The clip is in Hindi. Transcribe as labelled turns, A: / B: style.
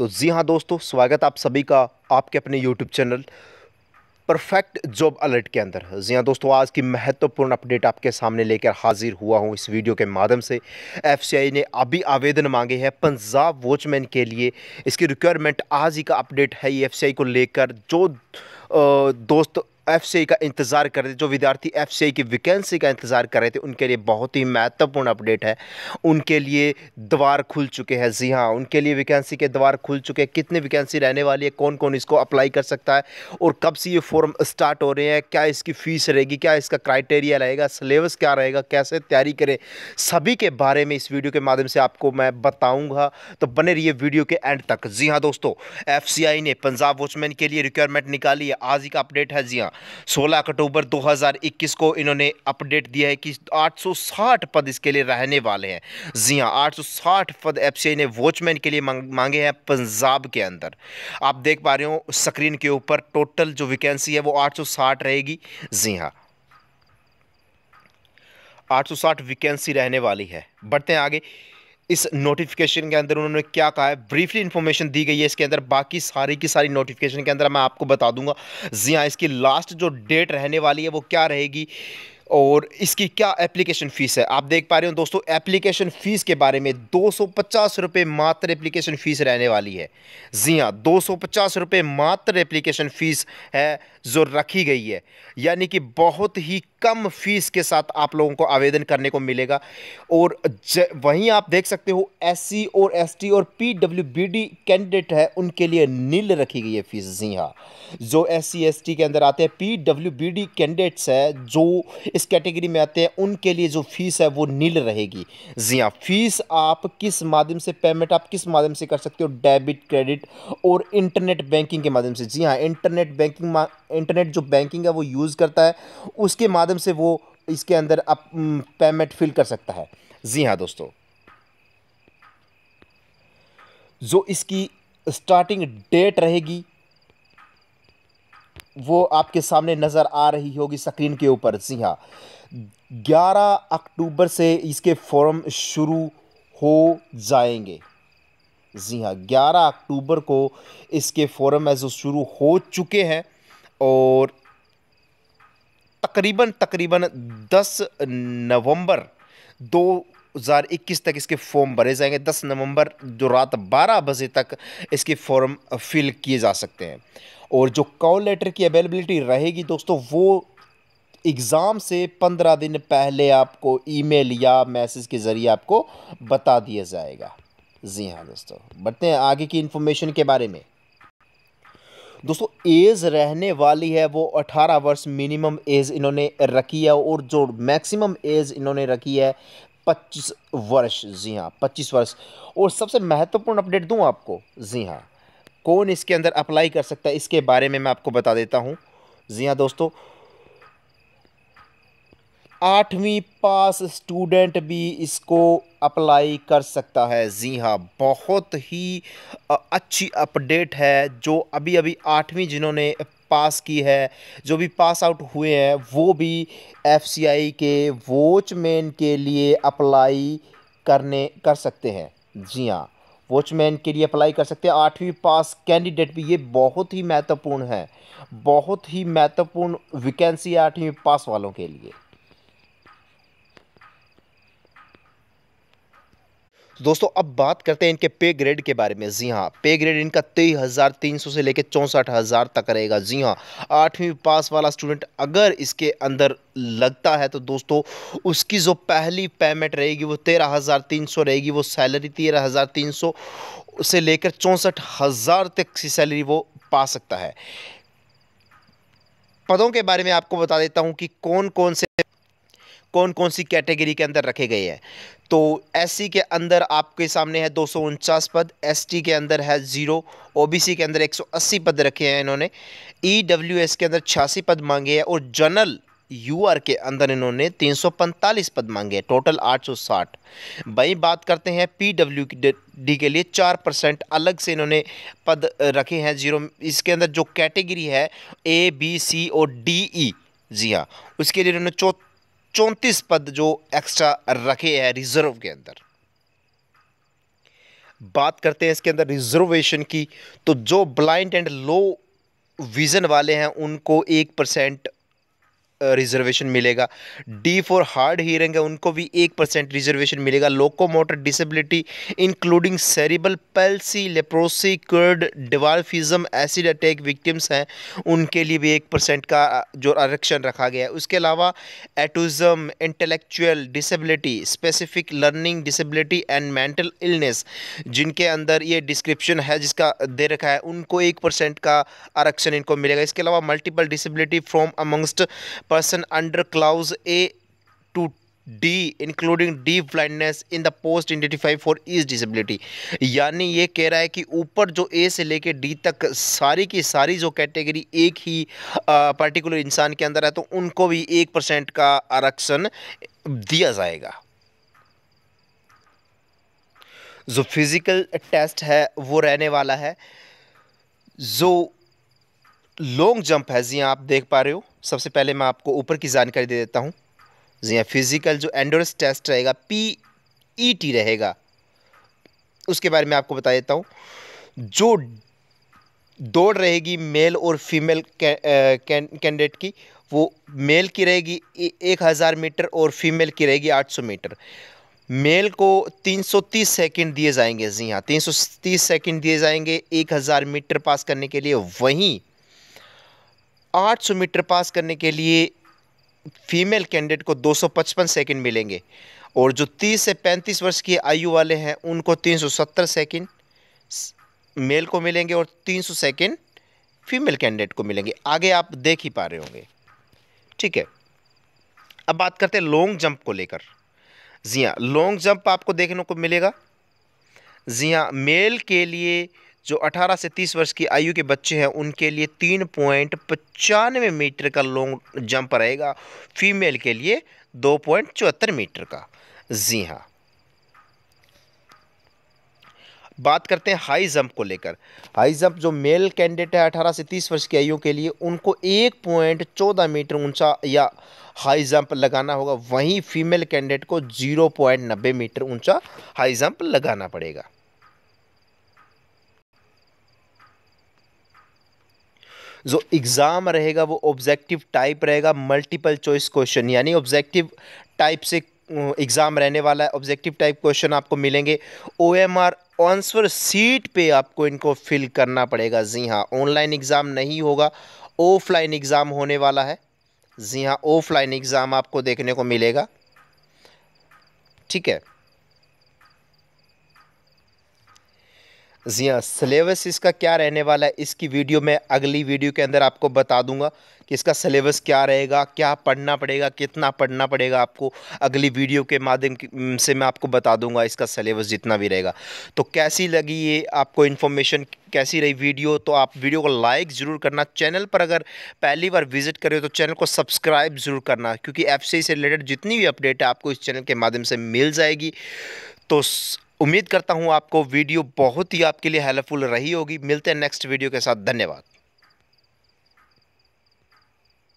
A: तो जी हाँ दोस्तों स्वागत आप सभी का आपके अपने YouTube channel perfect job alert के अंदर जी हाँ दोस्तों आज की महत्वपूर्ण अपडेट आपके सामने लेकर हाजिर हुआ हूँ इस वीडियो के माध्यम से आई ने अभी आवेदन मांगे हैं पंजाब वॉचमैन के लिए इसकी रिक्वायरमेंट आज ही का अपडेट है ये आई को लेकर जो दोस्त एफ का इंतज़ार कर रहे थे जो विद्यार्थी एफ की वैकेंसी का इंतज़ार कर रहे थे उनके लिए बहुत ही महत्वपूर्ण अपडेट है उनके लिए द्वार खुल चुके हैं जी हाँ उनके लिए वैकेंसी के द्वार खुल चुके हैं कितनी वैकेंसी रहने वाली है कौन कौन इसको अप्लाई कर सकता है और कब से ये फॉर्म स्टार्ट हो रहे हैं क्या इसकी फ़ीस रहेगी क्या इसका क्राइटेरिया रहेगा सिलेबस क्या रहेगा कैसे तैयारी करें सभी के बारे में इस वीडियो के माध्यम से आपको मैं बताऊँगा तो बने रही वीडियो के एंड तक जी हाँ दोस्तों एफ ने पंजाब वॉचमैन के लिए रिक्वायरमेंट निकाली है आज ही का अपडेट है जी हाँ 16 अक्टूबर 2021 को इन्होंने अपडेट दिया है कि 860 पद इसके लिए रहने वाले हैं जी हाँ 860 पद एफ ने वॉचमैन के लिए मांगे हैं पंजाब के अंदर आप देख पा रहे हो स्क्रीन के ऊपर टोटल जो वैकेंसी है वो 860 रहेगी जी हाँ 860 वैकेंसी रहने वाली है बढ़ते हैं आगे इस नोटिफिकेशन के अंदर उन्होंने क्या कहा है ब्रीफली इन्फॉर्मेशन दी गई है इसके अंदर बाकी सारी की सारी नोटिफिकेशन के अंदर मैं आपको बता दूंगा जी हाँ इसकी लास्ट जो डेट रहने वाली है वो क्या रहेगी और इसकी क्या एप्लीकेशन फ़ीस है आप देख पा रहे हो दोस्तों एप्लीकेशन फ़ीस के बारे में दो सौ मात्र एप्लीकेशन फ़ीस रहने वाली है जी हाँ दो सौ मात्र एप्लीकेशन फ़ीस है जो रखी गई है यानी कि बहुत ही कम फीस के साथ आप लोगों को आवेदन करने को मिलेगा और वहीं आप देख सकते हो एस और एस और पीडब्ल्यूबीडी कैंडिडेट है उनके लिए नील रखी गई है फीस जी हाँ जो एस सी के अंदर आते हैं पीडब्ल्यूबीडी कैंडिडेट्स है जो इस कैटेगरी में आते हैं उनके लिए जो फीस है वो नील रहेगी जी हाँ फीस आप किस माध्यम से पेमेंट आप किस माध्यम से कर सकते हो डेबिट क्रेडिट और इंटरनेट बैंकिंग के माध्यम से जी हाँ इंटरनेट बैंकिंग इंटरनेट जो बैंकिंग है वो यूज़ करता है उसके माध्यम से वो इसके अंदर अप पेमेंट फिल कर सकता है जी हाँ दोस्तों जो इसकी स्टार्टिंग डेट रहेगी वो आपके सामने नज़र आ रही होगी स्क्रीन के ऊपर जी हाँ ग्यारह अक्टूबर से इसके फॉर्म शुरू हो जाएंगे जी हाँ ग्यारह अक्टूबर को इसके फॉर्म है शुरू हो चुके हैं और तकरीबन तकरीबन 10 नवंबर 2021 तक इसके फॉर्म भरे जाएंगे 10 नवंबर जो रात 12 बजे तक इसके फॉर्म फिल किए जा सकते हैं और जो कॉल लेटर की अवेलेबिलिटी रहेगी दोस्तों वो एग्ज़ाम से पंद्रह दिन पहले आपको ईमेल या मैसेज के ज़रिए आपको बता दिया जाएगा जी हाँ दोस्तों बढ़ते हैं आगे की इन्फॉर्मेशन के बारे में दोस्तों एज रहने वाली है वो 18 वर्ष मिनिमम एज इन्होंने रखी है और जो मैक्सिमम एज इन्होंने रखी है 25 वर्ष जी हाँ 25 वर्ष और सबसे महत्वपूर्ण अपडेट दूँ आपको जी हाँ कौन इसके अंदर अप्लाई कर सकता है इसके बारे में मैं आपको बता देता हूँ जी हाँ दोस्तों आठवीं पास स्टूडेंट भी इसको अप्लाई कर सकता है जी हाँ बहुत ही अच्छी अपडेट है जो अभी अभी आठवीं जिन्होंने पास की है जो भी पास आउट हुए हैं वो भी एफ के वॉचमैन के लिए अप्लाई करने कर सकते हैं जी हाँ वॉचमैन के लिए अप्लाई कर सकते हैं आठवीं पास कैंडिडेट भी ये बहुत ही महत्वपूर्ण है बहुत ही महत्वपूर्ण वैकेंसी है आठवीं पास वालों के लिए तो दोस्तों अब बात करते हैं इनके पे ग्रेड के बारे में जी हाँ पे ग्रेड इनका तेईस हज़ार तीन सौ से लेकर चौंसठ हज़ार तक रहेगा जी हाँ आठवीं पास वाला स्टूडेंट अगर इसके अंदर लगता है तो दोस्तों उसकी जो पहली पेमेंट रहेगी वो तेरह हज़ार तीन सौ रहेगी वो सैलरी तेरह हज़ार तीन सौ से लेकर चौंसठ हज़ार तक की सैलरी वो पा सकता है पदों के बारे में आपको बता देता हूँ कि कौन कौन से कौन कौन सी कैटेगरी के अंदर रखे गए हैं तो एस के अंदर आपके सामने है दो पद एस के अंदर है ज़ीरो ओ के अंदर 180 पद रखे हैं इन्होंने ई e के अंदर छियासी पद मांगे हैं और जनरल आर के अंदर इन्होंने 345 पद मांगे हैं टोटल 860 वहीं बात करते हैं डब्ल्यू डी के लिए चार परसेंट अलग से इन्होंने पद रखे हैं जीरो इसके अंदर जो कैटेगरी है ए बी सी और डी ई e, जी हाँ उसके लिए इन्होंने चौथ चौंतीस पद जो एक्स्ट्रा रखे हैं रिजर्व के अंदर बात करते हैं इसके अंदर रिजर्वेशन की तो जो ब्लाइंड एंड लो विज़न वाले हैं उनको एक परसेंट रिजर्वेशन मिलेगा डी फॉर हार्ड हियरिंग है उनको भी एक परसेंट रिजर्वेशन मिलेगा locomotor disability including cerebral palsy leprosy cured dwarfism acid attack victims हैं उनके लिए भी एक परसेंट का जो आरक्षण रखा गया है उसके अलावा autism intellectual disability specific learning disability and mental illness जिनके अंदर ये डिस्क्रिप्शन है जिसका दे रखा है उनको एक परसेंट का आरक्षण इनको मिलेगा इसके अलावा multiple disability from amongst person under clause A to D including D blindness in the post identify for is disability यानी ये कह रहा है कि ऊपर जो ए से लेके डी तक सारी की सारी जो कैटेगरी एक ही पर्टिकुलर इंसान के अंदर है तो उनको भी एक परसेंट का आरक्षण दिया जाएगा जो फिज़िकल टेस्ट है वो रहने वाला है जो लॉन्ग जंप है जी आप देख पा रहे हो सबसे पहले मैं आपको ऊपर की जानकारी दे देता हूँ जी हाँ फिज़िकल जो एंडोरेंस टेस्ट रहेगा पी ई टी रहेगा उसके बारे में आपको बता देता हूँ जो दौड़ रहेगी मेल और फीमेल कैंडिडेट की वो मेल की रहेगी एक हज़ार मीटर और फीमेल की रहेगी आठ सौ मीटर मेल को तीन सौ तीस सेकेंड दिए जाएंगे जी हाँ तीन सौ तीस सेकेंड दिए जाएंगे एक हज़ार मीटर पास करने के लिए वहीं 800 मीटर पास करने के लिए फीमेल कैंडिडेट को 255 सेकंड मिलेंगे और जो 30 से 35 वर्ष की आयु वाले हैं उनको 370 सेकंड मेल को मिलेंगे और 300 सेकंड फीमेल कैंडिडेट को मिलेंगे आगे आप देख ही पा रहे होंगे ठीक है अब बात करते हैं लॉन्ग जंप को लेकर जी हाँ लॉन्ग जंप आपको देखने को मिलेगा जी हाँ मेल के लिए जो 18 से 30 वर्ष की आयु के बच्चे हैं उनके लिए तीन पॉइंट पचानवे मीटर का लॉन्ग जंप रहेगा फीमेल के लिए दो पॉइंट चौहत्तर मीटर का जी हाँ बात करते हैं हाई जंप को लेकर हाई जंप जो मेल कैंडिडेट है 18 से 30 वर्ष की आयु के लिए उनको एक पॉइंट चौदह मीटर ऊंचा या हाई जंप लगाना होगा वहीं फीमेल कैंडिडेट को जीरो पॉइंट नब्बे मीटर ऊंचा हाई जंप लगाना पड़ेगा जो एग्ज़ाम रहेगा वो ऑब्जेक्टिव टाइप रहेगा मल्टीपल चॉइस क्वेश्चन यानी ऑब्जेक्टिव टाइप से एग्ज़ाम रहने वाला है ऑब्जेक्टिव टाइप क्वेश्चन आपको मिलेंगे O M R answer sheet पे आपको इनको फिल करना पड़ेगा जी हाँ ऑनलाइन एग्ज़ाम नहीं होगा ऑफलाइन एग्ज़ाम होने वाला है जी हाँ ऑफलाइन एग्ज़ाम आपको देखने को मिलेगा ठीक है जी हाँ सिलेबस इसका क्या रहने वाला है इसकी वीडियो मैं अगली वीडियो के अंदर आपको बता दूंगा कि इसका सिलेबस क्या रहेगा क्या पढ़ना पड़ेगा कितना पढ़ना पड़ेगा आपको अगली वीडियो के माध्यम से मैं आपको बता दूंगा इसका सिलेबस जितना भी रहेगा तो कैसी लगी ये आपको इन्फॉर्मेशन कैसी रही वीडियो तो आप वीडियो को लाइक ज़रूर करना चैनल पर अगर पहली बार विजिट करें तो चैनल को सब्सक्राइब ज़रूर करना क्योंकि एफ से रिलेटेड जितनी भी अपडेट है आपको इस चैनल के माध्यम से मिल जाएगी तो उम्मीद करता हूँ आपको वीडियो बहुत ही आपके लिए हेल्पफुल रही होगी मिलते हैं नेक्स्ट वीडियो के साथ धन्यवाद